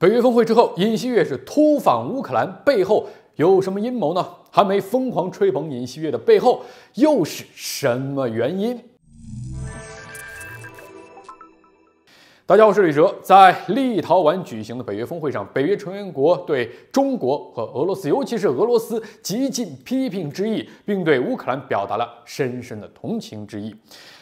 北约峰会之后，尹锡悦是突访乌克兰，背后有什么阴谋呢？韩媒疯狂吹捧尹锡悦的背后又是什么原因？大家好，我是李哲。在立陶宛举行的北约峰会上，北约成员国对中国和俄罗斯，尤其是俄罗斯，极尽批评之意，并对乌克兰表达了深深的同情之意。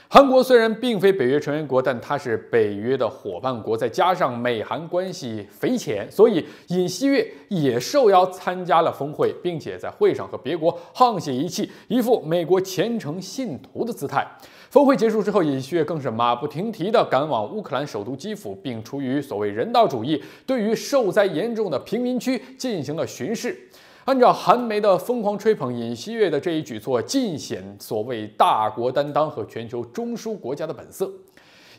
韩国虽然并非北约成员国，但它是北约的伙伴国，再加上美韩关系匪浅，所以尹锡悦也受邀参加了峰会，并且在会上和别国沆瀣一气，一副美国虔诚信徒的姿态。峰会结束之后，尹锡悦更是马不停蹄地赶往乌克兰首都基辅，并出于所谓人道主义，对于受灾严重的平民区进行了巡视。按照韩媒的疯狂吹捧，尹锡悦的这一举措尽显所谓大国担当和全球中枢国家的本色。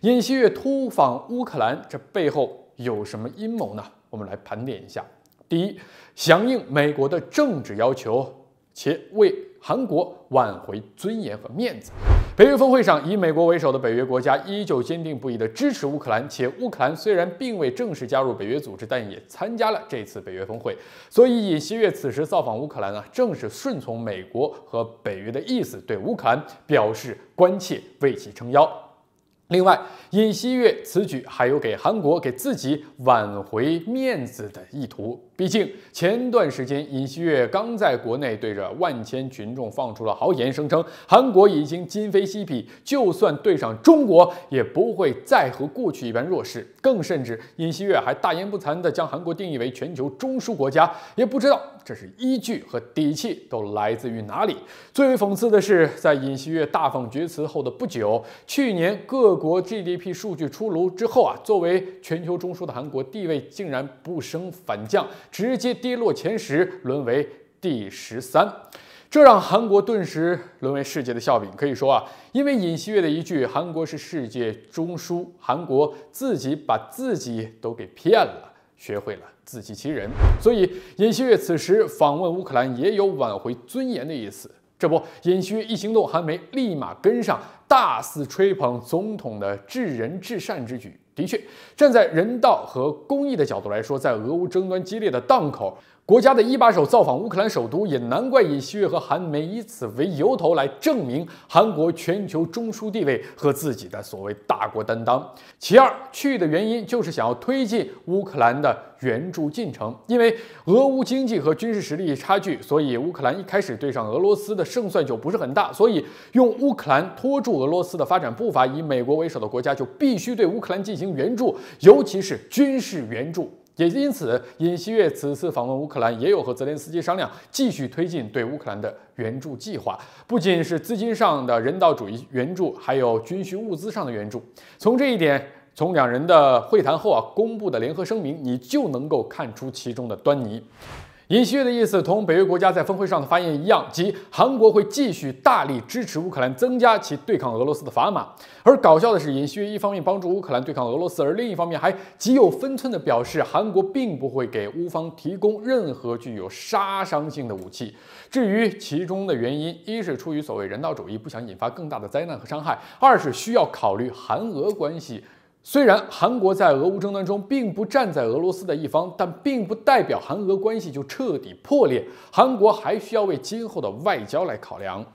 尹锡悦突访乌克兰，这背后有什么阴谋呢？我们来盘点一下：第一，响应美国的政治要求，且为韩国挽回尊严和面子。北约峰会上，以美国为首的北约国家依旧坚定不移的支持乌克兰，且乌克兰虽然并未正式加入北约组织，但也参加了这次北约峰会。所以尹锡悦此时造访乌克兰呢，正是顺从美国和北约的意思，对乌克兰表示关切，为其撑腰。另外，尹锡悦此举还有给韩国、给自己挽回面子的意图。毕竟前段时间，尹锡悦刚在国内对着万千群众放出了豪言，声称韩国已经今非昔比，就算对上中国也不会再和过去一般弱势。更甚至，尹锡悦还大言不惭地将韩国定义为全球中枢国家，也不知道这是依据和底气都来自于哪里。最为讽刺的是，在尹锡悦大放厥词后的不久，去年各国 GDP 数据出炉之后啊，作为全球中枢的韩国地位竟然不升反降。直接跌落前十，沦为第十三，这让韩国顿时沦为世界的笑柄。可以说啊，因为尹锡悦的一句“韩国是世界中枢”，韩国自己把自己都给骗了，学会了自欺欺人。所以，尹锡悦此时访问乌克兰，也有挽回尊严的意思。这不，尹锡悦一行动，韩媒立马跟上，大肆吹捧总统的至仁至善之举。的确，站在人道和公益的角度来说，在俄乌争端激烈的档口。国家的一把手造访乌克兰首都，也难怪尹锡悦和韩媒以此为由头来证明韩国全球中枢地位和自己的所谓大国担当。其二，去的原因就是想要推进乌克兰的援助进程，因为俄乌经济和军事实力差距，所以乌克兰一开始对上俄罗斯的胜算就不是很大，所以用乌克兰拖住俄罗斯的发展步伐，以美国为首的国家就必须对乌克兰进行援助，尤其是军事援助。也因此，尹锡悦此次访问乌克兰，也有和泽连斯基商量继续推进对乌克兰的援助计划，不仅是资金上的人道主义援助，还有军需物资上的援助。从这一点，从两人的会谈后啊公布的联合声明，你就能够看出其中的端倪。尹锡悦的意思同北约国家在峰会上的发言一样，即韩国会继续大力支持乌克兰，增加其对抗俄罗斯的砝码。而搞笑的是，尹锡悦一方面帮助乌克兰对抗俄罗斯，而另一方面还极有分寸地表示，韩国并不会给乌方提供任何具有杀伤性的武器。至于其中的原因，一是出于所谓人道主义，不想引发更大的灾难和伤害；二是需要考虑韩俄关系。虽然韩国在俄乌争端中并不站在俄罗斯的一方，但并不代表韩俄关系就彻底破裂。韩国还需要为今后的外交来考量。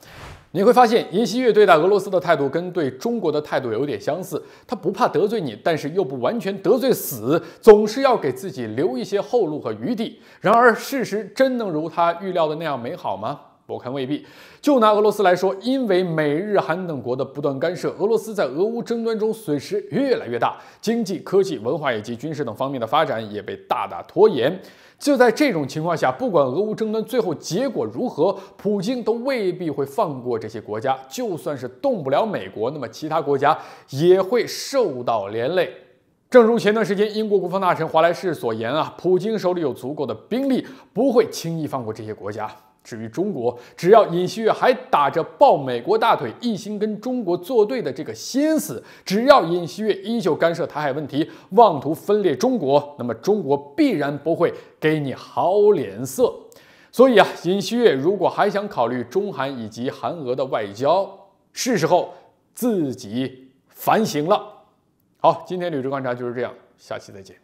你会发现，尹锡悦对待俄罗斯的态度跟对中国的态度有点相似，他不怕得罪你，但是又不完全得罪死，总是要给自己留一些后路和余地。然而，事实真能如他预料的那样美好吗？我看未必。就拿俄罗斯来说，因为美日韩等国的不断干涉，俄罗斯在俄乌争端中损失越来越大，经济、科技、文化以及军事等方面的发展也被大大拖延。就在这种情况下，不管俄乌争端最后结果如何，普京都未必会放过这些国家。就算是动不了美国，那么其他国家也会受到连累。正如前段时间英国国防大臣华莱士所言啊，普京手里有足够的兵力，不会轻易放过这些国家。至于中国，只要尹锡悦还打着抱美国大腿、一心跟中国作对的这个心思，只要尹锡悦依旧干涉台海问题、妄图分裂中国，那么中国必然不会给你好脸色。所以啊，尹锡悦如果还想考虑中韩以及韩俄的外交，是时候自己反省了。好，今天履职观察就是这样，下期再见。